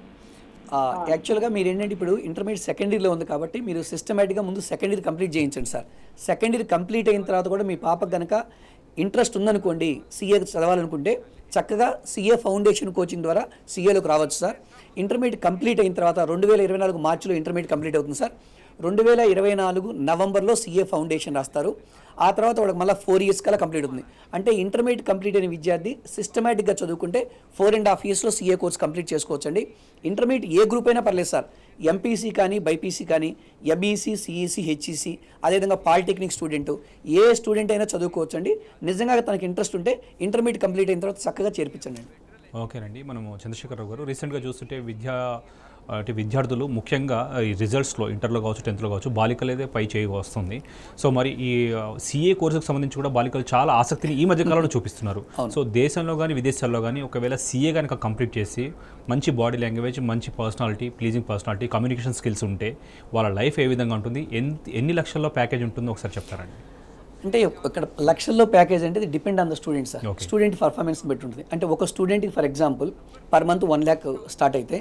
యాక్చువల్గా మీరు ఏంటంటే ఇప్పుడు ఇంటర్మీడియట్ సెకండ్ ఇయర్లో ఉంది కాబట్టి మీరు సిస్టమేటిక్గా ముందు సెకండ్ ఇయర్ కంప్లీట్ చేయించండి సార్ సెకండ్ ఇయర్ కంప్లీట్ అయిన తర్వాత కూడా మీ పాపకు కనుక ఇంట్రెస్ట్ ఉందనుకోండి సీఏ చదవాలనుకుంటే చక్కగా సీఏ ఫౌండేషన్ కోచింగ్ ద్వారా సీఏలోకి రావచ్చు సార్ ఇంటర్మీడియట్ కంప్లీట్ అయిన తర్వాత రెండు వేల ఇరవై నాలుగు మార్చిలో ఇంటర్మీడియట్ కంప్లీట్ అవుతుంది సార్ రెండు వేల ఇరవై నాలుగు నవంబర్లో సీఏ ఫౌండేషన్ రాస్తారు ఆ తర్వాత వాళ్ళకి మళ్ళీ ఫోర్ ఇయర్స్ కల్లా కంప్లీట్ అవుతుంది అంటే ఇంటర్మీడియట్ కంప్లీట్ అయిన విద్యార్థి సిస్టమేటిక్గా చదువుకుంటే ఫోర్ అండ్ హాఫ్ ఇయర్స్లో సీఏ కోర్స్ కంప్లీట్ చేసుకోవచ్చండి ఇంటర్మీడియట్ ఏ గ్రూప్ అయినా పర్లేదు సార్ ఎంపీసీ కానీ బైపీసీ కానీ ఎంఈసీ సిఈసీ హెచ్ఈసీ అదేవిధంగా పాలిటెక్నిక్ స్టూడెంట్ ఏ స్టూడెంట్ అయినా చదువుకోవచ్చండి నిజంగా తనకి ఇంట్రెస్ట్ ఉంటే ఇంటర్మీడియట్ కంప్లీట్ అయిన తర్వాత చక్కగా చేర్పించండి ఓకేనండి మనము చంద్రశేఖరరావు గారు రీసెంట్గా చూస్తుంటే విద్యా అంటే విద్యార్థులు ముఖ్యంగా ఈ రిజల్ట్స్లో ఇంటర్లో కావచ్చు టెన్త్లో కావచ్చు బాలికలేదే పై చేయి వస్తుంది సో మరి ఈ సిఏ కోర్సుకు సంబంధించి కూడా బాలికలు చాలా ఆసక్తిని ఈ మధ్య కాలంలో చూపిస్తున్నారు సో దేశంలో కానీ విదేశాల్లో కానీ ఒకవేళ సిఏ కనుక కంప్లీట్ చేసి మంచి బాడీ లాంగ్వేజ్ మంచి personality pleasing personality communication skills ఉంటే వాళ్ళ లైఫ్ ఏ విధంగా ఉంటుంది ఎన్ని ఎన్ని లక్షల్లో ప్యాకేజ్ ఉంటుందో ఒకసారి చెప్తారండి అంటే ఇక్కడ లక్షల్లో ప్యాకేజ్ అంటే ఇది depend on the students sir student performance బట్టి ఉంటుంది అంటే ఒక స్టూడెంట్కి for example per month one lakh start అయితే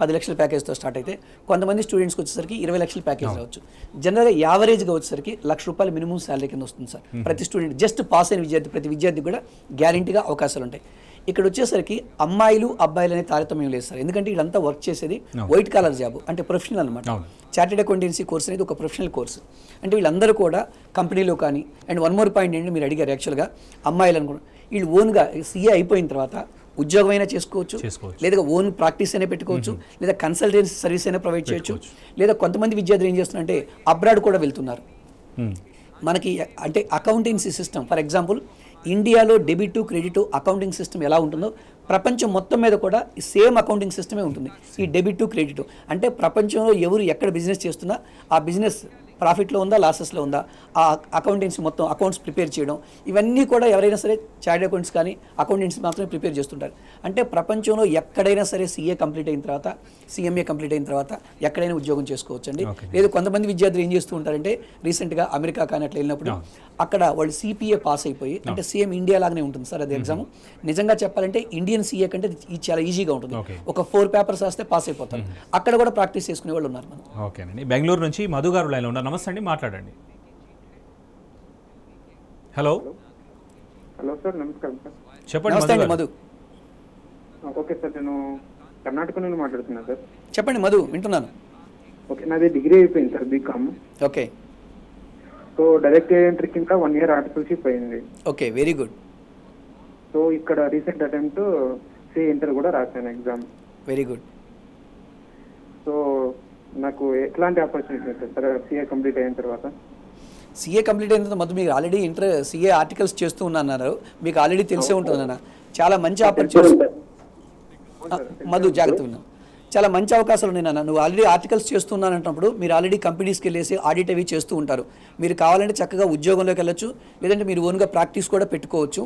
పది లక్షల ప్యాకేజ్తో స్టార్ట్ అయితే కొంతమంది స్టూడెంట్స్కి వచ్చేసరికి ఇరవై లక్షల ప్యాకేజ్ కావచ్చు జనరల్గా యావరేజ్గా వచ్చేసరికి లక్ష రూపాయలు మినిమం శాలరీ కింద వస్తుంది సార్ mm-hmm. ప్రతి స్టూడెంట్ జస్ట్ పాస్ అయిన విద్యార్థి ప్రతి విద్యార్థి కూడా గ్యారంటీగా అవకాశాలు ఉంటాయి ఇక్కడ వచ్చేసరికి అమ్మాయిలు అబ్బాయిలు అనే తారతమ్యం లేదు సార్ ఎందుకంటే వీళ్ళంతా వర్క్ చేసేది వైట్ కలర్ జాబ్ అంటే ప్రొఫెషనల్ అనమాట చార్టెడ్ అకౌంటెన్సీ కోర్స్ అనేది ఒక ప్రొఫెషనల్ కోర్సు అంటే వీళ్ళందరూ కూడా కంపెనీలో కానీ అండ్ వన్ మోర్ పాయింట్ ఏంటి మీరు అడిగారు యాక్చువల్గా అమ్మాయిలు అనుకున్నా వీళ్ళు ఓన్గా సీఏ అయిపోయిన తర్వాత ఉద్యోగమైనా చేసుకోవచ్చు లేదా ఓన్ ప్రాక్టీస్ అయినా పెట్టుకోవచ్చు లేదా కన్సల్టెన్సీ సర్వీస్ అయినా ప్రొవైడ్ చేయొచ్చు లేదా కొంతమంది విద్యార్థులు ఏం చేస్తున్నారంటే అబ్రాడ్ కూడా వెళ్తున్నారు మనకి అంటే అకౌంటెన్సీ సిస్టమ్ ఫర్ ఎగ్జాంపుల్ ఇండియాలో డెబిట్ క్రెడిట్ అకౌంటింగ్ సిస్టమ్ ఎలా ఉంటుందో ప్రపంచం మొత్తం మీద కూడా సేమ్ అకౌంటింగ్ సిస్టమే ఉంటుంది ఈ డెబిట్ క్రెడిట్ అంటే ప్రపంచంలో ఎవరు ఎక్కడ బిజినెస్ చేస్తున్నా ఆ బిజినెస్ ప్రాఫిట్లో ఉందా లాసెస్లో ఉందా ఆ అకౌంటెంట్స్ మొత్తం అకౌంట్స్ ప్రిపేర్ చేయడం ఇవన్నీ కూడా ఎవరైనా సరే చార్ట్ అకౌంట్స్ కానీ అకౌంటెంట్స్ మాత్రమే ప్రిపేర్ చేస్తుంటారు అంటే ప్రపంచంలో ఎక్కడైనా సరే సీఏ కంప్లీట్ అయిన తర్వాత సీఎంఏ కంప్లీట్ అయిన తర్వాత ఎక్కడైనా ఉద్యోగం చేసుకోవచ్చండి లేదు కొంతమంది విద్యార్థులు ఏం చేస్తూ ఉంటారంటే రీసెంట్గా అమెరికా కానీ అట్లా వెళ్ళినప్పుడు అక్కడ వాళ్ళు సిపిఏ పాస్ అయిపోయి అంటే సీఎం ఇండియా లాగానే ఉంటుంది సార్ అది ఎగ్జామ్ నిజంగా చెప్పాలంటే ఇండియన్ సీఏ కంటే చాలా ఈజీగా ఉంటుంది ఒక ఫోర్ పేపర్స్ వస్తే పాస్ అయిపోతారు అక్కడ కూడా ప్రాక్టీస్ చేసుకునే వాళ్ళు ఉన్నారు మనం ఓకేనండి బెంగళూరు నుంచి మధు గారు లైన్లో ఉన్నారు నమస్తే అండి మాట్లాడండి హలో హలో సార్ నమస్కారం సార్ చెప్పండి మధు ఓకే సార్ నేను కర్ణాటక నుండి మాట్లాడుతున్నా సార్ చెప్పండి మధు వింటున్నాను ఓకే నాది డిగ్రీ అయిపోయింది sir BCom okay so direct entry కింద వన్ ఇయర్ ఆర్టికల్షిప్ అయింది ఓకే వెరీ గుడ్ సో ఇక్కడ రీసెంట్ అటెంప్ట్ సి ఇంటర్ కూడా రాశాను ఎగ్జామ్ వెరీ గుడ్ నాకు ఎట్లాంటి ఆపర్చునిటీ ఉంటుంది సార్ సిఏ కంప్లీట్ అయిన తర్వాత సీఏ కంప్లీట్ అయిన తర్వాత మీకు ఆల్రెడీ ఇంటర్ సీఏ ఆర్టికల్స్ చేస్తూ ఉన్నారు మీకు ఆల్రెడీ తెలిసే ఉంటుంది అన్న చాలా మంచి ఆపర్చునిటీ మధు జాగ్రత్త ఉన్నా చాలా మంచి అవకాశాలు ఉన్నాయి నాన్న నువ్వు ఆల్రెడీ ఆర్టికల్స్ అంటున్నప్పుడు మీరు ఆల్రెడీ కంపెనీస్కి వెళ్ళేసి ఆడిట్ అవి చేస్తూ ఉంటారు మీరు కావాలంటే చక్కగా ఉద్యోగంలోకి వెళ్ళచ్చు లేదంటే మీరు ఓన్గా ప్రాక్టీస్ కూడా పెట్టుకోవచ్చు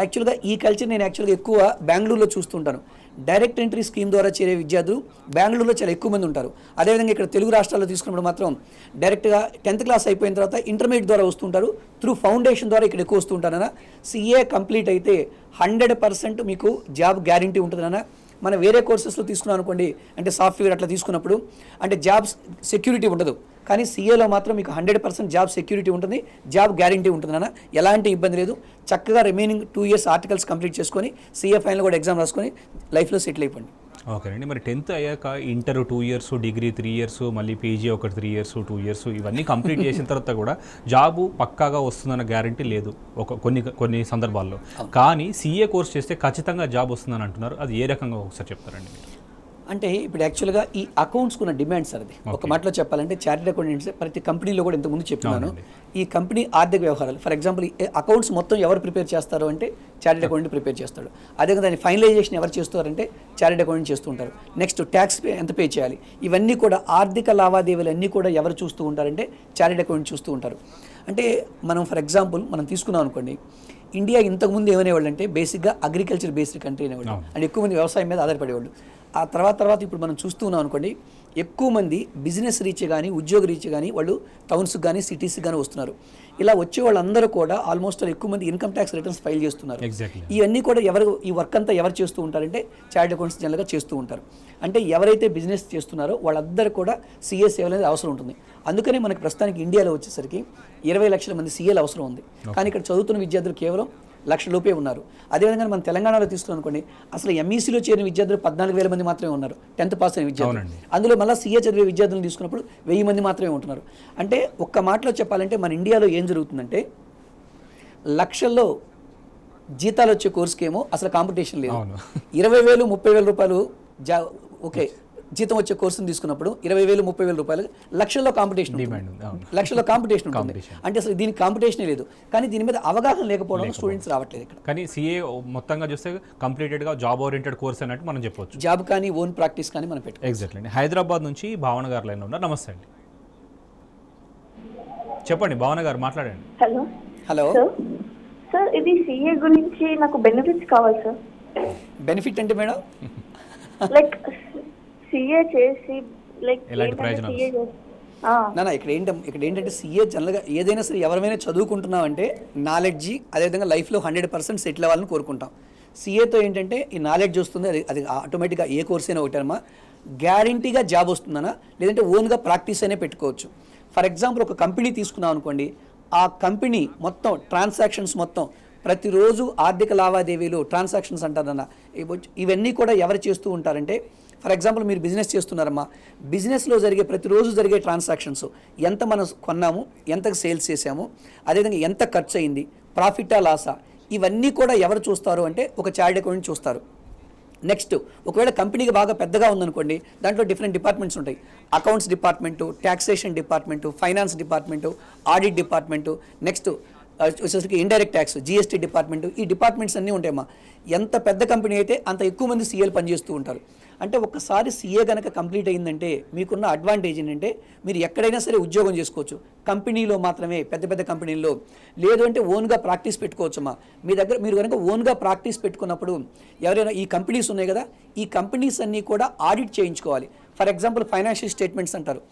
యాక్చువల్గా ఈ కల్చర్ నేను యాక్చువల్గా ఎక్కువ బెంగళూరులో చూస్తుంటాను డైరెక్ట్ ఎంట్రీ స్కీమ్ ద్వారా చేరే విద్యార్థులు బెంగళూరులో చాలా ఎక్కువ మంది ఉంటారు అదేవిధంగా ఇక్కడ తెలుగు రాష్ట్రాల్లో తీసుకున్నప్పుడు మాత్రం డైరెక్ట్గా టెన్త్ క్లాస్ అయిపోయిన తర్వాత ఇంటర్మీడియట్ ద్వారా వస్తుంటారు త్రూ ఫౌండేషన్ ద్వారా ఇక్కడ ఎక్కువ వస్తుంటారన్న సిఏ కంప్లీట్ అయితే హండ్రెడ్ పర్సెంట్ మీకు జాబ్ గ్యారంటీ ఉంటుందన్న మనం వేరే కోర్సెస్లో తీసుకున్నాం అనుకోండి అంటే సాఫ్ట్వేర్ అట్లా తీసుకున్నప్పుడు అంటే జాబ్స్ సెక్యూరిటీ ఉండదు కానీ సీఏలో మాత్రం మీకు హండ్రెడ్ పర్సెంట్ జాబ్ సెక్యూరిటీ ఉంటుంది జాబ్ గ్యారంటీ ఉంటుంది అన్న ఎలాంటి ఇబ్బంది లేదు చక్కగా remaining two years articles complete చేసుకొని సీఏ ఫైనల్ కూడా ఎగ్జామ్ రాసుకొని లైఫ్లో సెటిల్ అయిపోండి అండి మరి టెన్త్ అయ్యాక inter two years degree three years మళ్ళీ పీజీ ఒక త్రీ ఇయర్స్ టూ ఇయర్స్ ఇవన్నీ కంప్లీట్ చేసిన తర్వాత కూడా జాబు పక్కాగా వస్తుందన్న గ్యారంటీ లేదు ఒక కొన్ని కొన్ని సందర్భాల్లో కానీ సీఏ కోర్స్ చేస్తే ఖచ్చితంగా జాబ్ వస్తుందని అంటున్నారు అది ఏ రకంగా ఒకసారి చెప్తారండి మీరు అంటే ఇప్పుడు యాక్చువల్గా ఈ అకౌంట్స్కి ఉన్న డిమాండ్ సార్ అది ఒక మాటలో చెప్పాలంటే చార్టెడ్ అకౌంటెంట్స్ ప్రతి కంపెనీలో కూడా ఇంతకుముందు చెప్తున్నాను ఈ కంపెనీ ఆర్థిక వ్యవహారాలు ఫర్ ఎగ్జాంపుల్ అకౌంట్స్ మొత్తం ఎవరు ప్రిపేర్ చేస్తారు అంటే చార్టెడ్ అకౌంట్ ప్రిపేర్ చేస్తాడు అదే దాని ఫైనలైజేషన్ ఎవరు చేస్తారంటే చార్టెడ్ అకౌంట్ చేస్తూ ఉంటారు నెక్స్ట్ ట్యాక్స్ ఎంత పే చేయాలి ఇవన్నీ కూడా ఆర్థిక లావాదేవీలు అన్నీ కూడా ఎవరు చూస్తూ ఉంటారంటే చార్టెడ్ అకౌంట్ చూస్తూ ఉంటారు అంటే మనం ఫర్ ఎగ్జాంపుల్ మనం తీసుకున్నాం అనుకోండి ఇండియా ఇంతకుముందు ఏమనేవాళ్ళు అంటే బేసిక్గా అగ్రికల్చర్ బేస్డ్ కంట్రీ అనేవాళ్ళు అండ్ ఎక్కువ మంది వ్యవసాయం మీద ఆధారపడేవాళ్ళు ఆ తర్వాత తర్వాత ఇప్పుడు మనం చూస్తూ ఉన్నాం అనుకోండి ఎక్కువ మంది బిజినెస్ రీచ్ కానీ ఉద్యోగ రీచ్ కానీ వాళ్ళు టౌన్స్కి కానీ సిటీస్కి కానీ వస్తున్నారు ఇలా వచ్చే వాళ్ళందరూ కూడా ఆల్మోస్ట్ ఎక్కువ మంది ఇన్కమ్ ట్యాక్స్ రిటర్న్స్ ఫైల్ చేస్తున్నారు ఇవన్నీ కూడా ఎవరు ఈ వర్క్ అంతా ఎవరు చేస్తూ ఉంటారంటే చార్ట్ అకౌంట్స్ జనరల్గా చేస్తూ ఉంటారు అంటే ఎవరైతే బిజినెస్ చేస్తున్నారో వాళ్ళందరూ కూడా సీఏ సేవలు అనేది అవసరం ఉంటుంది అందుకనే మనకి ప్రస్తుతానికి ఇండియాలో వచ్చేసరికి ఇరవై లక్షల మంది సీఏలు అవసరం ఉంది కానీ ఇక్కడ చదువుతున్న విద్యార్థులు కేవలం లక్ష లోపే ఉన్నారు అదేవిధంగా మనం తెలంగాణలో తీసుకున్నాం అనుకోండి అసలు ఎంఈసీలో e చేరిన విద్యార్థులు పద్నాలుగు వేల మంది మాత్రమే ఉన్నారు టెన్త్ పాస్ అయిన విద్యార్థులు అందులో మళ్ళీ సీఏ చదివే విద్యార్థులను తీసుకున్నప్పుడు వెయ్యి మంది మాత్రమే ఉంటున్నారు అంటే ఒక్క మాటలో చెప్పాలంటే మన ఇండియాలో ఏం జరుగుతుందంటే లక్షల్లో జీతాలు వచ్చే కోర్సుకేమో అసలు కాంపిటీషన్ లేదు ఇరవై వేలు ముప్పై వేల రూపాయలు జా ఓకే జీతం వచ్చే కోర్సును తీసుకున్నప్పుడు ఇరవై వేలు ముప్పై వేల రూపాయలు లక్షల్లో కాంపిటీషన్ లక్షల్లో కాంపిటీషన్ అంటే అసలు దీనికి కాంపిటీషనే లేదు కానీ దీని మీద అవగాహన లేకపోవడం స్టూడెంట్స్ రావట్లేదు ఇక్కడ కానీ సిఏ మొత్తంగా చూస్తే కంప్లీటెడ్గా జాబ్ ఓరియంటెడ్ కోర్స్ అన్నట్టు మనం చెప్పొచ్చు జాబ్ కానీ ఓన్ ప్రాక్టీస్ కానీ మనం పెట్టాం ఎగ్జాక్ట్లీ అండి హైదరాబాద్ నుంచి భావన గారు లైన్ ఉన్నారు నమస్తే అండి చెప్పండి భావన గారు మాట్లాడండి హలో హలో సార్ ఇది సిఏ గురించి నాకు బెనిఫిట్స్ కావాలి సార్ బెనిఫిట్ అంటే మేడం లైక్ సిఏ చేసి లైక్ ఎలాంటి ప్రయోజనాలు నా ఇక్కడ ఏంటంటే ఇక్కడ ఏంటంటే సీఏ జనరల్గా ఏదైనా సరే ఎవరైనా చదువుకుంటున్నాం అంటే నాలెడ్జి అదేవిధంగా లైఫ్లో హండ్రెడ్ పర్సెంట్ సెటిల్ అవ్వాలని కోరుకుంటాం సీఏతో ఏంటంటే ఈ నాలెడ్జ్ వస్తుంది అది అది ఆటోమేటిక్గా ఏ కోర్స్ అయినా ఒకటి ఒకటేనమ్మా గ్యారంటీగా జాబ్ వస్తుందనా లేదంటే ఓన్గా ప్రాక్టీస్ అయినా పెట్టుకోవచ్చు ఫర్ ఎగ్జాంపుల్ ఒక కంపెనీ తీసుకున్నాం అనుకోండి ఆ కంపెనీ మొత్తం ట్రాన్సాక్షన్స్ మొత్తం ప్రతిరోజు ఆర్థిక లావాదేవీలు ట్రాన్సాక్షన్స్ అంటారన్నా ఇవన్నీ కూడా ఎవరు చేస్తూ ఉంటారంటే ఫర్ ఎగ్జాంపుల్ మీరు బిజినెస్ చేస్తున్నారమ్మా బిజినెస్లో జరిగే ప్రతిరోజు జరిగే ట్రాన్సాక్షన్స్ ఎంత మనం కొన్నాము ఎంత సేల్స్ చేసాము అదేవిధంగా ఎంత ఖర్చు అయింది ప్రాఫిటా లాసా ఇవన్నీ కూడా ఎవరు చూస్తారు అంటే ఒక చార్ట్ అకౌంట్ చూస్తారు నెక్స్ట్ ఒకవేళ కంపెనీకి బాగా పెద్దగా ఉందనుకోండి దాంట్లో డిఫరెంట్ డిపార్ట్మెంట్స్ ఉంటాయి accounts department taxation department finance department audit department next వచ్చేసరికి ఇండైరెక్ట్ ట్యాక్స్ జీఎస్టీ డిపార్ట్మెంటు ఈ డిపార్ట్మెంట్స్ అన్నీ ఉంటాయమ్మా ఎంత పెద్ద కంపెనీ అయితే అంత ఎక్కువ మంది సీఎల్ పనిచేస్తూ ఉంటారు అంటే ఒక్కసారి సీఏ కనుక కంప్లీట్ అయిందంటే మీకున్న అడ్వాంటేజ్ ఏంటంటే మీరు ఎక్కడైనా సరే ఉద్యోగం చేసుకోవచ్చు కంపెనీలో మాత్రమే పెద్ద పెద్ద కంపెనీల్లో లేదు అంటే ఓన్గా ప్రాక్టీస్ పెట్టుకోవచ్చమ్మా మీ దగ్గర మీరు కనుక ఓన్గా ప్రాక్టీస్ పెట్టుకున్నప్పుడు ఎవరైనా ఈ కంపెనీస్ ఉన్నాయి కదా ఈ కంపెనీస్ అన్నీ కూడా ఆడిట్ చేయించుకోవాలి ఫర్ ఎగ్జాంపుల్ ఫైనాన్షియల్ స్టేట్మెంట్స్ అంటారు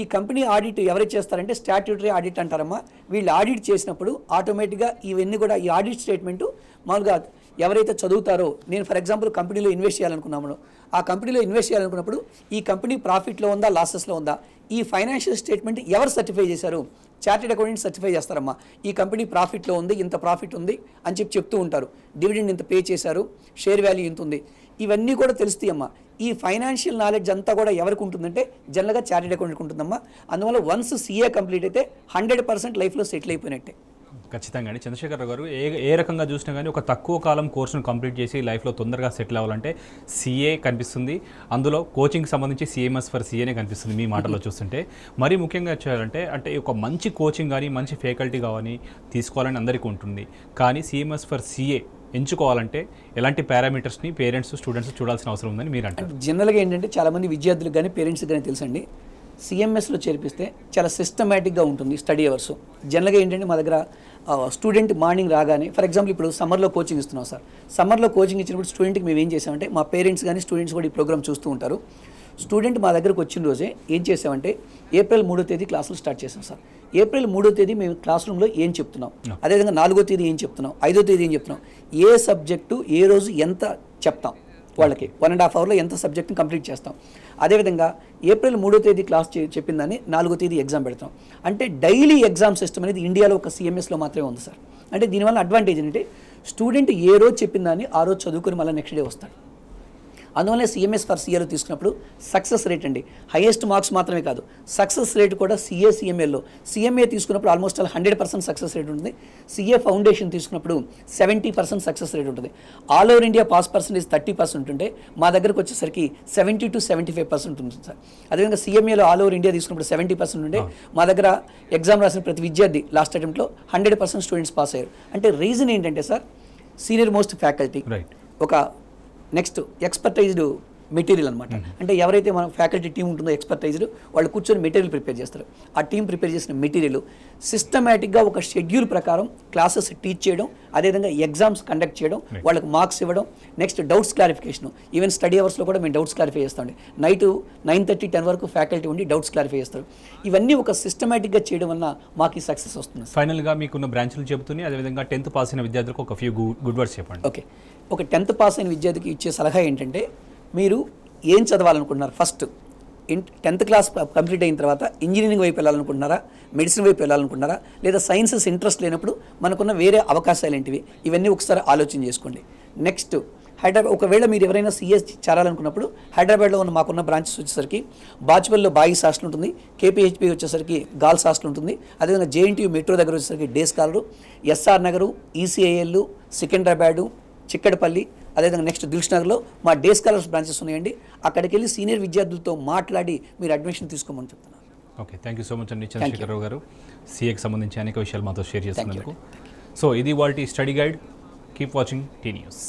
ఈ కంపెనీ ఆడిట్ ఎవరు చేస్తారంటే స్టాట్యూటరీ ఆడిట్ అంటారమ్మా వీళ్ళు ఆడిట్ చేసినప్పుడు ఆటోమేటిక్గా ఇవన్నీ కూడా ఈ ఆడిట్ స్టేట్మెంటు మామూలుగా ఎవరైతే చదువుతారో నేను ఫర్ ఎగ్జాంపుల్ కంపెనీలో ఇన్వెస్ట్ చేయాలనుకున్నామో ఆ కంపెనీలో ఇన్వెస్ట్ చేయాలనుకున్నప్పుడు ఈ కంపెనీ ప్రాఫిట్లో ఉందా లాసెస్లో ఉందా ఈ ఫైనాన్షియల్ స్టేట్మెంట్ ఎవరు సర్టిఫై చేశారు చార్టెడ్ అకౌంటెంట్ సర్టిఫై చేస్తారమ్మా ఈ కంపెనీ ప్రాఫిట్లో ఉంది ఇంత ప్రాఫిట్ ఉంది అని చెప్పి చెప్తూ ఉంటారు డివిడెండ్ ఇంత పే చేశారు షేర్ వాల్యూ ఇంత ఉంది ఇవన్నీ కూడా తెలుస్తాయి అమ్మా ఈ ఫైనాన్షియల్ నాలెడ్జ్ అంతా కూడా ఎవరికి ఉంటుందంటే జనరల్గా చార్టెడ్ అకౌంటెంట్కి ఉంటుందమ్మా అందువల్ల వన్స్ సీఏ కంప్లీట్ అయితే హండ్రెడ్ పర్సెంట్ లైఫ్లో సెటిల్ అయిపోయినట్టే ఖచ్చితంగా అండి చంద్రశేఖరరావు గారు ఏ ఏ రకంగా చూసినా కానీ ఒక తక్కువ కాలం కోర్సును కంప్లీట్ చేసి లైఫ్లో తొందరగా సెటిల్ అవ్వాలంటే సీఏ కనిపిస్తుంది అందులో కోచింగ్ సంబంధించి సీఎంఎస్ ఫర్ సీఏనే కనిపిస్తుంది మీ మాటలో చూస్తుంటే మరీ ముఖ్యంగా చేయాలంటే అంటే ఒక మంచి కోచింగ్ కానీ మంచి ఫ్యాకల్టీ కానీ తీసుకోవాలని అందరికీ ఉంటుంది కానీ సీఎంఎస్ ఫర్ సీఏ ఎంచుకోవాలంటే ఎలాంటి పారామీటర్స్ని పేరెంట్స్ స్టూడెంట్స్ చూడాల్సిన అవసరం ఉందని మీరు అంటారు జనరల్గా ఏంటంటే చాలామంది విద్యార్థులకు కానీ పేరెంట్స్కి కానీ తెలుసండి సిఎంఎస్లో చేర్పిస్తే చాలా సిస్టమేటిక్గా ఉంటుంది స్టడీ అవర్స్ జనరల్గా ఏంటంటే మా దగ్గర స్టూడెంట్ మార్నింగ్ రాగానే ఫర్ ఎగ్జాంపుల్ ఇప్పుడు సమ్మర్లో కోచింగ్ ఇస్తున్నాం సార్ సమ్మర్లో కోచింగ్ ఇచ్చినప్పుడు స్టూడెంట్కి మేము ఏం చేసామంటే మా పేరెంట్స్ కానీ స్టూడెంట్స్ కూడా ఈ ప్రోగ్రామ్ చూస్తూ ఉంటారు స్టూడెంట్ మా దగ్గరకు వచ్చిన రోజే ఏం చేసామంటే ఏప్రిల్ మూడో తేదీ క్లాసులు స్టార్ట్ చేసాం సార్ ఏప్రిల్ మూడో తేదీ మేము క్లాస్ రూమ్లో ఏం చెప్తున్నాం అదేవిధంగా నాలుగో తేదీ ఏం చెప్తున్నాం ఐదో తేదీ ఏం చెప్తున్నాం ఏ సబ్జెక్టు ఏ రోజు ఎంత చెప్తాం వాళ్ళకి వన్ అండ్ హాఫ్ అవర్లో ఎంత సబ్జెక్ట్ని కంప్లీట్ చేస్తాం అదేవిధంగా ఏప్రిల్ మూడో తేదీ క్లాస్ చెప్పిందని నాలుగో తేదీ ఎగ్జామ్ పెడతాం అంటే డైలీ ఎగ్జామ్ సిస్టమ్ అనేది ఇండియాలో ఒక సిఎంఎస్లో మాత్రమే ఉంది సార్ అంటే దీనివల్ల అడ్వాంటేజ్ ఏంటంటే స్టూడెంట్ ఏ రోజు చెప్పిందని ఆ రోజు చదువుకుని మళ్ళీ నెక్స్ట్ డే వస్తాడు అందువల్ల సిఎంఎస్ ఫర్ సిఏలో తీసుకున్నప్పుడు సక్సెస్ రేట్ అండి హైయెస్ట్ మార్క్స్ మాత్రమే కాదు సక్సెస్ రేట్ కూడా సిఏ సిఎంఏలో సిఎంఏ తీసుకున్నప్పుడు almost all hundred percent success rate ఉంటుంది సిఏ ఫౌండేషన్ తీసుకున్నప్పుడు సెవెంటీ పర్సెంట్ సక్సెస్ రేట్ ఉంటుంది all over India pass percentage thirty percent ఉంటే మా దగ్గరకు వచ్చేసరికి seventy to seventy five percent ఉంటుంది సార్ అదేవిధంగా సీఎంఏలో ఆల్ ఓవర్ ఇండియా తీసుకున్నప్పుడు సెవెంటీ పర్సెంట్ ఉంటే మా దగ్గర ఎగ్జామ్ రాసిన ప్రతి విద్యార్థి లాస్ట్ అటెంప్ట్లో హండ్రెడ్ పర్సెంట్ స్టూడెంట్స్ పాస్ అయ్యారు అంటే రీజన్ ఏంటంటే సార్ సీనియర్ మోస్ట్ ఫ్యాకల్టీ ఒక నెక్స్ట్ ఎక్స్పర్టైజ్డ్ మెటీరియల్ అనమాట అంటే ఎవరైతే మన ఫ్యాకల్టీ టీం ఉంటుందో ఎక్స్పర్టైజ్డ్ వాళ్ళు కూర్చొని మెటీరియల్ ప్రిపేర్ చేస్తారు ఆ టీం ప్రిపేర్ చేసిన మెటీరియల్ సిస్టమేటిక్గా ఒక షెడ్యూల్ ప్రకారం క్లాసెస్ టీచ్ చేయడం అదేవిధంగా ఎగ్జామ్స్ కండక్ట్ చేయడం వాళ్ళకి మార్క్స్ ఇవ్వడం next doubts clarification even study అవర్స్లో కూడా మేము డౌట్స్ క్లారిఫై చేస్తామండి నైట్ నైన్ థర్టీ టెన్ వరకు ఫ్యాకల్టీ ఉండి డౌట్స్ క్లారిఫై చేస్తారు ఇవన్నీ ఒక సిస్టమేటిక్గా చేయడం వల్ల మాకు ఈ సక్సెస్ వస్తుంది ఫైనల్గా మీకున్న బ్రాంచ్లు చెబుతున్నాయి అదేవిధంగా టెన్త్ పాస్ అయిన విద్యార్థులకు ఒక ఫ్యూ గుడ్ వర్డ్స్ చెప్పండి ఓకే ఒక టెన్త్ పాస్ అయిన విద్యార్థికి ఇచ్చే సలహా ఏంటంటే మీరు ఏం చదవాలనుకుంటున్నారు ఫస్ట్ టెన్త్ క్లాస్ కంప్లీట్ అయిన తర్వాత ఇంజనీరింగ్ వైపు వెళ్ళాలనుకుంటున్నారా మెడిసిన్ వైపు వెళ్ళాలనుకుంటున్నారా లేదా సైన్సెస్ ఇంట్రెస్ట్ లేనప్పుడు మనకున్న వేరే అవకాశాలు ఏంటివి ఇవన్నీ ఒకసారి ఆలోచన చేసుకోండి నెక్స్ట్ హైదరాబాద్ ఒకవేళ మీరు ఎవరైనా సీఎస్ చేరాలనుకున్నప్పుడు హైదరాబాద్లో ఉన్న మాకున్న బ్రాంచెస్ వచ్చేసరికి బాజ్పల్లో బాయిస్ హాస్టల్ ఉంటుంది కేపీహెచ్పి వచ్చేసరికి గర్ల్స్ హాస్టల్ ఉంటుంది అదేవిధంగా జేఎన్టీయూ మెట్రో దగ్గర వచ్చేసరికి day scholar SR Nagar ECIL e Secunderabad Chikkadpally అదేవిధంగా నెక్స్ట్ దిల్షనగర్లో మా డే స్కాలర్స్ బ్రాంచెస్ ఉన్నాయండి అక్కడికి వెళ్ళి సీనియర్ విద్యార్థులతో మాట్లాడి మీరు అడ్మిషన్ తీసుకోమని చెప్తున్నారు okay thank you so much అండి చంద్రశేఖరరావు గారు సీఏకి సంబంధించి అనేక విషయాలు మాతో షేర్ చేస్తున్నందుకు సో ఇది వాళ్ళ study guide keep watching T news